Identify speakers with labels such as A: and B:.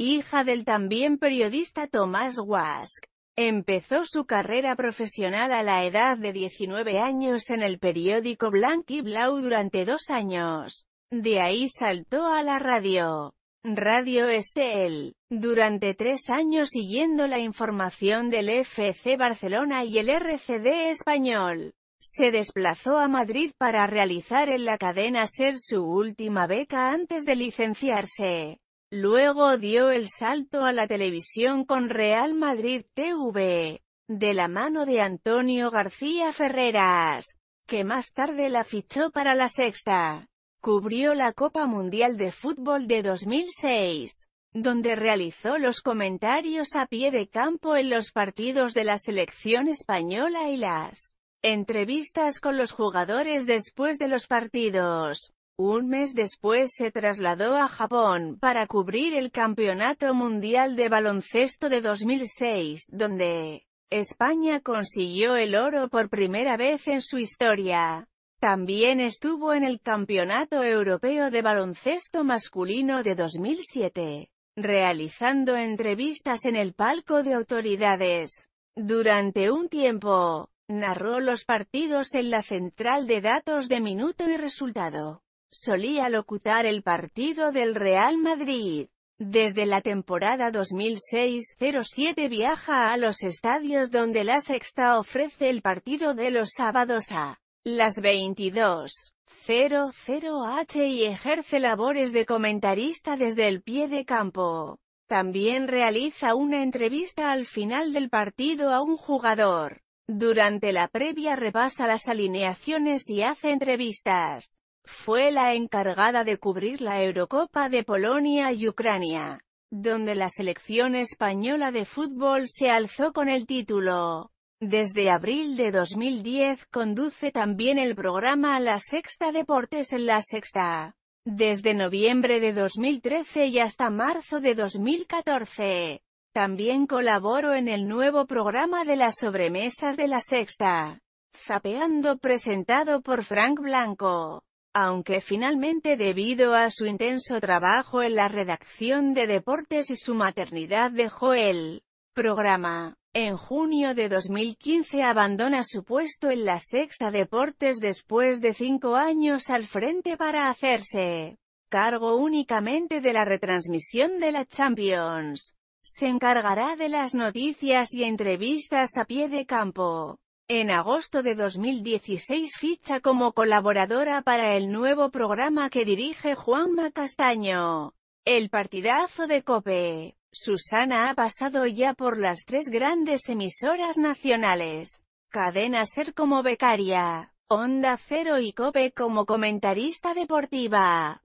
A: hija del también periodista Tomás Wask. Empezó su carrera profesional a la edad de 19 años en el periódico Blanc y Blau durante dos años. De ahí saltó a la radio. Radio Estel, durante tres años siguiendo la información del FC Barcelona y el RCD español. Se desplazó a Madrid para realizar en la cadena SER su última beca antes de licenciarse. Luego dio el salto a la televisión con Real Madrid TV, de la mano de Antonio García Ferreras, que más tarde la fichó para la sexta. Cubrió la Copa Mundial de Fútbol de 2006, donde realizó los comentarios a pie de campo en los partidos de la selección española y las entrevistas con los jugadores después de los partidos. Un mes después se trasladó a Japón, para cubrir el Campeonato Mundial de Baloncesto de 2006, donde España consiguió el oro por primera vez en su historia. También estuvo en el Campeonato Europeo de Baloncesto Masculino de 2007, realizando entrevistas en el palco de autoridades. Durante un tiempo, narró los partidos en la central de datos de minuto y resultado. Solía locutar el partido del Real Madrid. Desde la temporada 2006-07 viaja a los estadios donde la sexta ofrece el partido de los sábados a las 22.00 h y ejerce labores de comentarista desde el pie de campo. También realiza una entrevista al final del partido a un jugador. Durante la previa repasa las alineaciones y hace entrevistas fue la encargada de cubrir la Eurocopa de Polonia y Ucrania, donde la selección española de fútbol se alzó con el título. Desde abril de 2010 conduce también el programa La Sexta Deportes en La Sexta. Desde noviembre de 2013 y hasta marzo de 2014. También colaboro en el nuevo programa de las sobremesas de La Sexta. Zapeando presentado por Frank Blanco aunque finalmente debido a su intenso trabajo en la redacción de deportes y su maternidad dejó el programa. En junio de 2015 abandona su puesto en la Sexta Deportes después de cinco años al frente para hacerse cargo únicamente de la retransmisión de la Champions. Se encargará de las noticias y entrevistas a pie de campo. En agosto de 2016 ficha como colaboradora para el nuevo programa que dirige Juanma Castaño. El partidazo de COPE. Susana ha pasado ya por las tres grandes emisoras nacionales. Cadena Ser como becaria, Onda Cero y COPE como comentarista deportiva.